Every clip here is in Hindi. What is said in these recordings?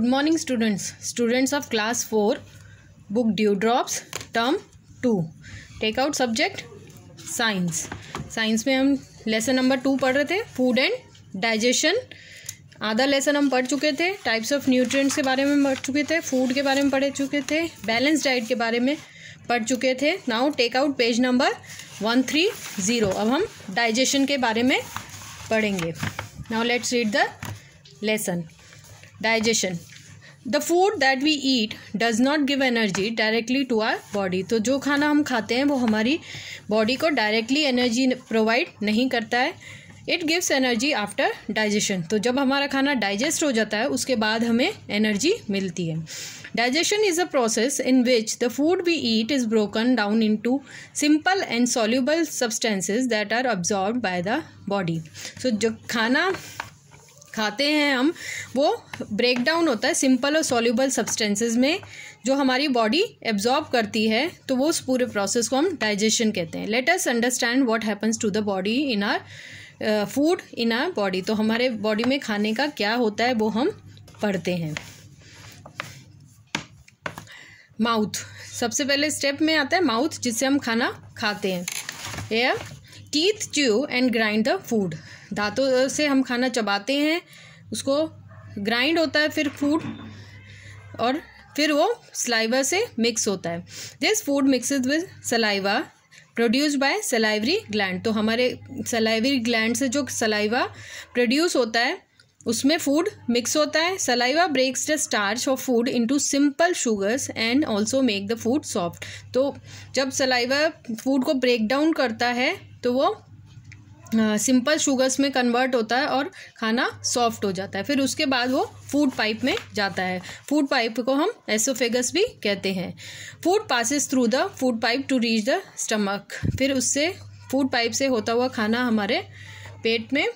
morning students students of class four book dew drops term two take out subject science science में हम लेसन नंबर टू पढ़ रहे थे फूड एंड डाइजेशन आधा लेसन हम पढ़ चुके थे टाइप्स ऑफ न्यूट्रिएंट्स के बारे में पढ़ चुके थे फूड के बारे में पढ़ चुके थे बैलेंस डाइट के बारे में पढ़ चुके थे now take out page number one three zero अब हम डाइजेशन के बारे में पढ़ेंगे now let's read the lesson digestion the food that we eat does not give energy directly to our body तो जो खाना हम खाते हैं वो हमारी बॉडी को डायरेक्टली एनर्जी प्रोवाइड नहीं करता है it gives energy after digestion तो जब हमारा खाना डाइजेस्ट हो जाता है उसके बाद हमें एनर्जी मिलती है digestion is a process in which the food we eat is broken down into simple and soluble substances that are absorb by the body so जो खाना खाते हैं हम वो ब्रेक डाउन होता है सिंपल और सॉल्यूबल सब्सटेंसेस में जो हमारी बॉडी एब्जॉर्ब करती है तो वो उस पूरे प्रोसेस को हम डाइजेशन कहते हैं let us understand what happens to the body in our food in our body तो हमारे बॉडी में खाने का क्या होता है वो हम पढ़ते हैं माउथ सबसे पहले स्टेप में आता है माउथ जिससे हम खाना खाते हैं our teeth chew and grind the food धातु से हम खाना चबाते हैं उसको ग्राइंड होता है फिर फूड और फिर वो सलाइवा से मिक्स होता है this food mix with saliva produce by salivary gland तो हमारे सलाइवरी ग्लैंड से जो सलाइवा प्रोड्यूस होता है उसमें फूड मिक्स होता है saliva breaks the starch of food into simple sugars and also make the food soft तो जब सलाइवा फूड को ब्रेक डाउन करता है तो वो सिंपल शुगर्स में कन्वर्ट होता है और खाना सॉफ्ट हो जाता है फिर उसके बाद वो फूड पाइप में जाता है फूड पाइप को हम एसोफेगस भी कहते हैं food passes through the food pipe to reach the stomach फिर उससे फूड पाइप से होता हुआ खाना हमारे पेट में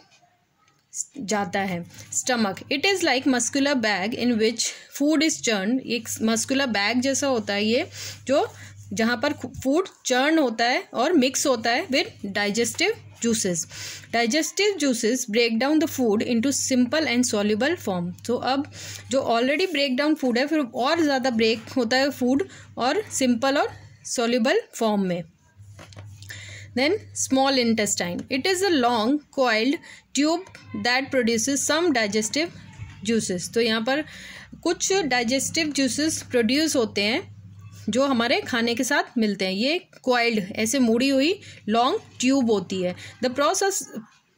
जाता है stomach it is like muscular bag in which food is churn एक मस्कुलर बैग जैसा होता है ये जो जहाँ पर फूड चर्न होता है और मिक्स होता है with digestive juices digestive juices break down the food into simple and soluble form तो अब जो ऑलरेडी ब्रेक डाउन फूड है फिर और ज़्यादा ब्रेक होता है फूड और सिंपल और सॉल्युबल फॉर्म में then small intestine it is a long coiled tube that produce some digestive juices तो यहाँ पर कुछ डाइजेस्टिव जूसेस प्रोड्यूस होते हैं जो हमारे खाने के साथ मिलते हैं ये क्वाइल्ड ऐसे मुड़ी हुई लॉन्ग ट्यूब होती है the process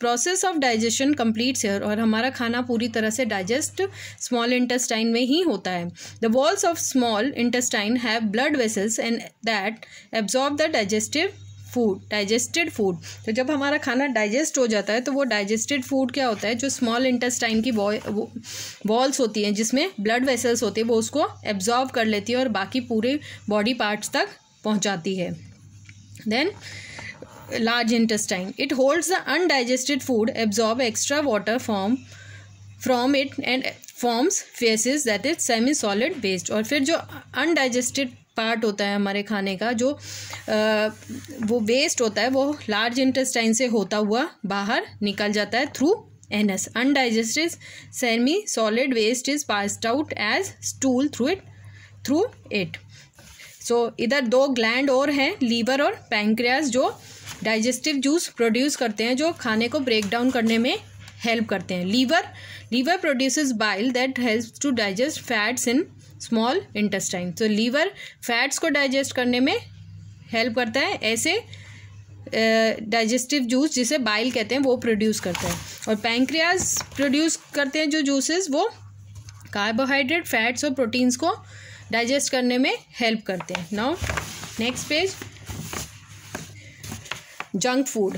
process of digestion completes here और हमारा खाना पूरी तरह से डाइजेस्ट स्मॉल इंटेस्टाइन में ही होता है the walls of small intestine have blood vessels and that absorb the digestive food digested food तो जब हमारा खाना डाइजेस्ट हो जाता है तो वो डाइजेस्टेड फूड क्या होता है जो स्मॉल इंटेस्टाइन की वॉल्स होती हैं जिसमें ब्लड वेसल्स होते हैं वो उसको एब्जॉर्व कर लेती है और बाकी पूरे बॉडी पार्ट्स तक पहुंचाती है then large intestine it holds the undigested food absorb extra water form from it and forms faeces that is semi solid based और फिर जो अनडाइजेस्टेड पार्ट होता है हमारे खाने का जो आ, वो वेस्ट होता है वो लार्ज इंटेस्टाइन से होता हुआ बाहर निकल जाता है through as undigested semi solid waste is passed out as stool through it through it so इधर दो ग्लैंड और हैं लीवर और पैंक्रियाज जो डाइजेस्टिव जूस प्रोड्यूस करते हैं जो खाने को ब्रेक डाउन करने में हेल्प करते हैं liver liver produces bile that helps to digest fats in small intestine तो लीवर फैट्स को डाइजेस्ट करने में हेल्प करता है ऐसे डाइजेस्टिव जूस जिसे बाइल कहते हैं वो प्रोड्यूस करता है और पैंक्रियाज प्रोड्यूस करते हैं जो जूसेस वो कार्बोहाइड्रेट फैट्स और प्रोटीन्स को डाइजेस्ट करने में हेल्प करते हैं now next page junk food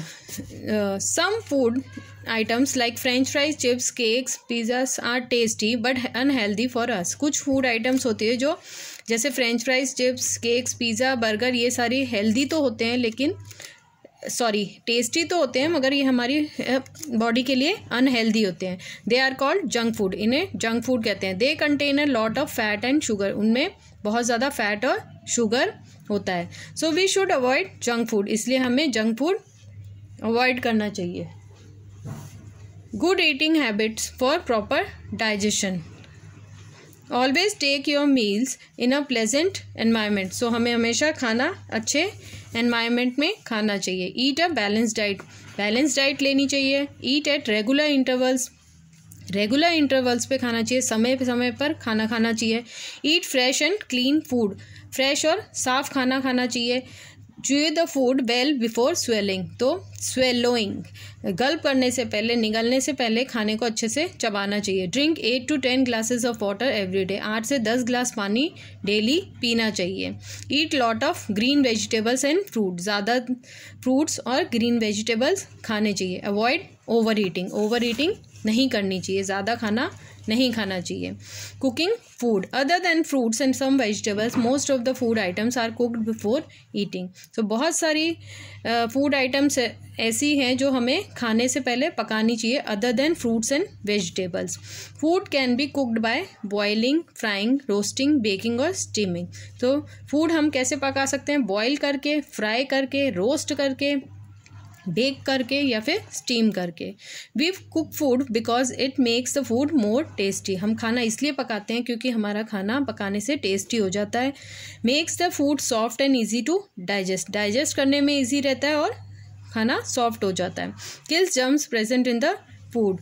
some food items like French fries chips cakes pizzas are tasty but unhealthy for us कुछ फूड आइटम्स होते हैं जो जैसे French fries chips cakes pizza burger ये सारे हेल्दी तो होते हैं लेकिन सॉरी टेस्टी तो होते हैं मगर ये हमारी बॉडी के लिए अनहेल्दी होते हैं they are called junk food इन्हें जंक फूड कहते हैं they contain a lot of fat and sugar उनमें बहुत ज़्यादा फैट और शुगर होता है so we should avoid junk food इसलिए हमें जंक फूड अवॉइड करना चाहिए good eating habits for proper digestion always take your meals in a pleasant environment so हमें हमेशा खाना अच्छे एनवायरमेंट में खाना चाहिए eat a balance diet balance diet लेनी चाहिए eat at regular intervals regular intervals पे खाना चाहिए समय समय पर खाना खाना चाहिए eat fresh and clean food fresh और साफ़ खाना खाना चाहिए chew the food well before swallowing तो स्वेलोइंग गल्प करने से पहले निगलने से पहले खाने को अच्छे से चबाना चाहिए drink eight to ten glasses of water every day आठ से दस ग्लास पानी डेली पीना चाहिए eat lot of green vegetables and fruit ज़्यादा फ्रूट्स और ग्रीन वेजिटेबल्स खाने चाहिए avoid overeating overeating नहीं करनी चाहिए ज़्यादा खाना नहीं खाना चाहिए cooking food other than fruits and some vegetables most of the food items are cooked before eating so बहुत सारी फूड uh, आइटम्स ऐसी हैं जो हमें खाने से पहले पकानी चाहिए other than fruits and vegetables food can be cooked by boiling frying roasting baking और स्टीमिंग तो फूड हम कैसे पका सकते हैं बॉयल करके फ्राई करके रोस्ट करके बेक करके या फिर स्टीम करके we cook food because it makes the food more tasty हम खाना इसलिए पकाते हैं क्योंकि हमारा खाना पकाने से टेस्टी हो जाता है makes the food soft and easy to digest digest करने में ईजी रहता है और खाना सॉफ्ट हो जाता है kills germs present in the food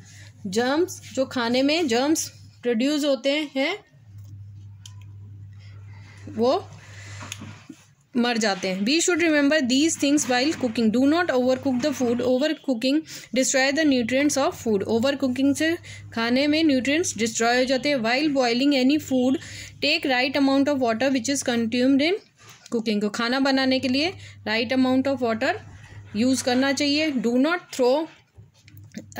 germs जो खाने में जर्म्स प्रोड्यूस होते हैं वो मर जाते हैं we should remember these things while cooking do not over cook the food over cooking destroy the nutrients of food over cooking से खाने में न्यूट्रिएंट्स डिस्ट्रॉय हो जाते हैं while boiling any food take right amount of water which is consumed in cooking को खाना बनाने के लिए right amount of water use करना चाहिए do not throw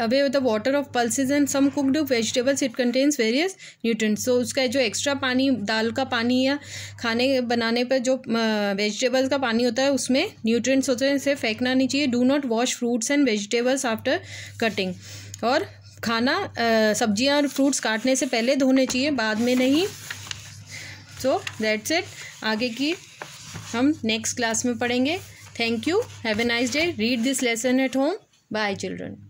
away the water of pulses and some cooked vegetables it contains various nutrients so उसका जो एक्स्ट्रा पानी दाल का पानी या खाने बनाने पर जो वेजिटेबल्स का पानी होता है उसमें न्यूट्रंट्स होते हैं इसे फेंकना नहीं चाहिए do not wash fruits and vegetables after cutting और खाना सब्जियाँ और फ्रूट्स काटने से पहले धोने चाहिए बाद में नहीं सो दैट्स इट आगे की हम नेक्स्ट क्लास में पढ़ेंगे thank you have a nice day read this lesson at home bye children